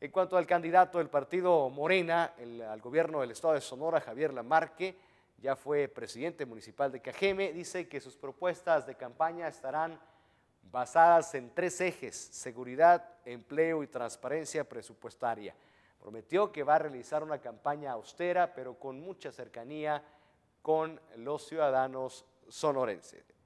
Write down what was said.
En cuanto al candidato del partido Morena al gobierno del estado de Sonora, Javier Lamarque, ya fue presidente municipal de Cajeme, dice que sus propuestas de campaña estarán basadas en tres ejes, seguridad, empleo y transparencia presupuestaria. Prometió que va a realizar una campaña austera, pero con mucha cercanía con los ciudadanos sonorenses.